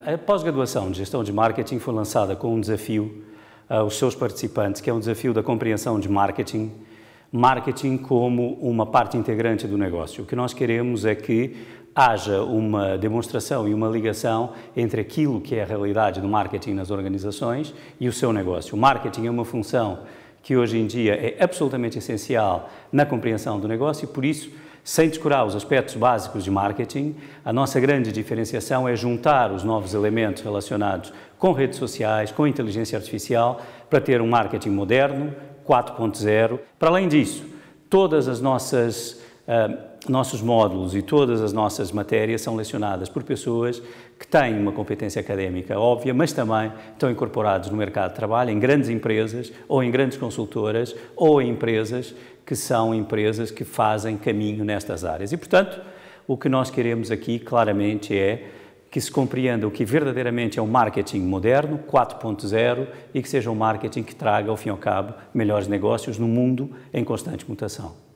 A pós-graduação de Gestão de Marketing foi lançada com um desafio aos ah, seus participantes, que é um desafio da compreensão de marketing, marketing como uma parte integrante do negócio. O que nós queremos é que haja uma demonstração e uma ligação entre aquilo que é a realidade do marketing nas organizações e o seu negócio. O marketing é uma função que hoje em dia é absolutamente essencial na compreensão do negócio e por isso sem descurar os aspectos básicos de marketing, a nossa grande diferenciação é juntar os novos elementos relacionados com redes sociais, com inteligência artificial, para ter um marketing moderno, 4.0. Para além disso, todas as nossas uh, nossos módulos e todas as nossas matérias são lecionadas por pessoas que têm uma competência académica óbvia, mas também estão incorporados no mercado de trabalho, em grandes empresas ou em grandes consultoras ou em empresas que são empresas que fazem caminho nestas áreas. E, portanto, o que nós queremos aqui claramente é que se compreenda o que verdadeiramente é um marketing moderno, 4.0, e que seja um marketing que traga, ao fim e ao cabo, melhores negócios no mundo em constante mutação.